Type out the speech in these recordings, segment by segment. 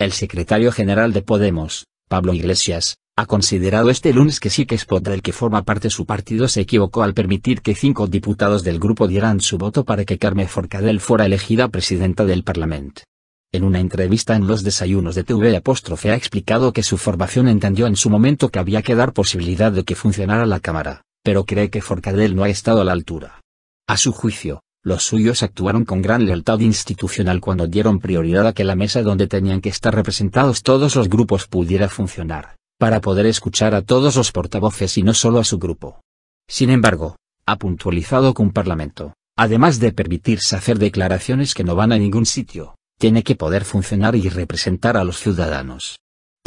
El secretario general de Podemos, Pablo Iglesias, ha considerado este lunes que sí que Spot del que forma parte su partido se equivocó al permitir que cinco diputados del grupo dieran su voto para que Carmen Forcadell fuera elegida presidenta del Parlamento. En una entrevista en los desayunos de TV Apóstrofe ha explicado que su formación entendió en su momento que había que dar posibilidad de que funcionara la Cámara, pero cree que Forcadell no ha estado a la altura. A su juicio, los suyos actuaron con gran lealtad institucional cuando dieron prioridad a que la mesa donde tenían que estar representados todos los grupos pudiera funcionar, para poder escuchar a todos los portavoces y no solo a su grupo. Sin embargo, ha puntualizado que un Parlamento, además de permitirse hacer declaraciones que no van a ningún sitio, tiene que poder funcionar y representar a los ciudadanos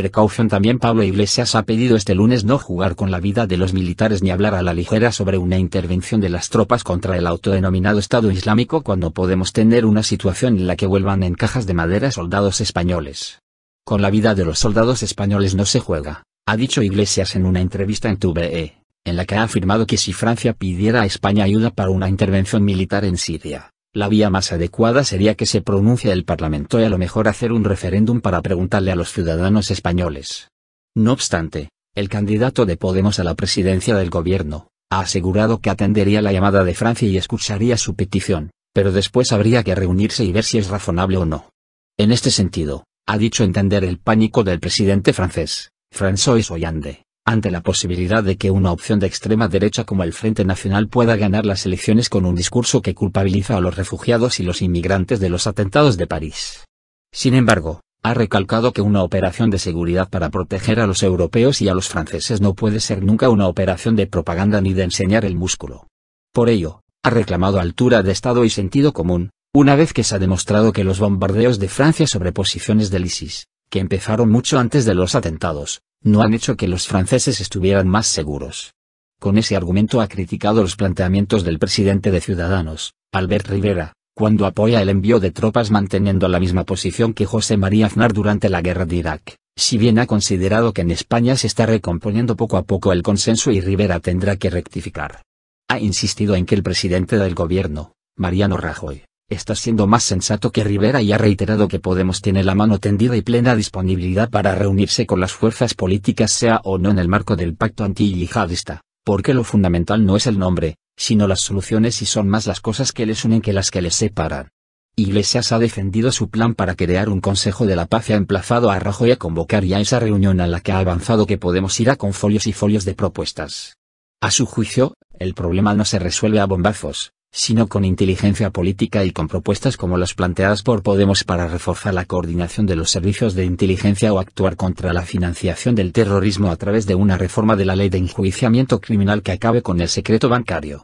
precaución también Pablo Iglesias ha pedido este lunes no jugar con la vida de los militares ni hablar a la ligera sobre una intervención de las tropas contra el autodenominado Estado Islámico cuando podemos tener una situación en la que vuelvan en cajas de madera soldados españoles. Con la vida de los soldados españoles no se juega, ha dicho Iglesias en una entrevista en TVE, en la que ha afirmado que si Francia pidiera a España ayuda para una intervención militar en Siria, la vía más adecuada sería que se pronuncie el Parlamento y a lo mejor hacer un referéndum para preguntarle a los ciudadanos españoles. No obstante, el candidato de Podemos a la presidencia del gobierno, ha asegurado que atendería la llamada de Francia y escucharía su petición, pero después habría que reunirse y ver si es razonable o no. En este sentido, ha dicho entender el pánico del presidente francés, François Hollande, ante la posibilidad de que una opción de extrema derecha como el Frente Nacional pueda ganar las elecciones con un discurso que culpabiliza a los refugiados y los inmigrantes de los atentados de París. Sin embargo, ha recalcado que una operación de seguridad para proteger a los europeos y a los franceses no puede ser nunca una operación de propaganda ni de enseñar el músculo. Por ello, ha reclamado altura de Estado y sentido común, una vez que se ha demostrado que los bombardeos de Francia sobre posiciones del ISIS, que empezaron mucho antes de los atentados, no han hecho que los franceses estuvieran más seguros. Con ese argumento ha criticado los planteamientos del presidente de Ciudadanos, Albert Rivera, cuando apoya el envío de tropas manteniendo la misma posición que José María Aznar durante la guerra de Irak, si bien ha considerado que en España se está recomponiendo poco a poco el consenso y Rivera tendrá que rectificar. Ha insistido en que el presidente del gobierno, Mariano Rajoy, está siendo más sensato que Rivera y ha reiterado que Podemos tiene la mano tendida y plena disponibilidad para reunirse con las fuerzas políticas sea o no en el marco del pacto anti-yihadista, porque lo fundamental no es el nombre, sino las soluciones y son más las cosas que les unen que las que les separan. Iglesias ha defendido su plan para crear un Consejo de la Paz y ha emplazado a Rajoy a convocar ya esa reunión a la que ha avanzado que Podemos irá con folios y folios de propuestas. A su juicio, el problema no se resuelve a bombazos, sino con inteligencia política y con propuestas como las planteadas por Podemos para reforzar la coordinación de los servicios de inteligencia o actuar contra la financiación del terrorismo a través de una reforma de la ley de enjuiciamiento criminal que acabe con el secreto bancario.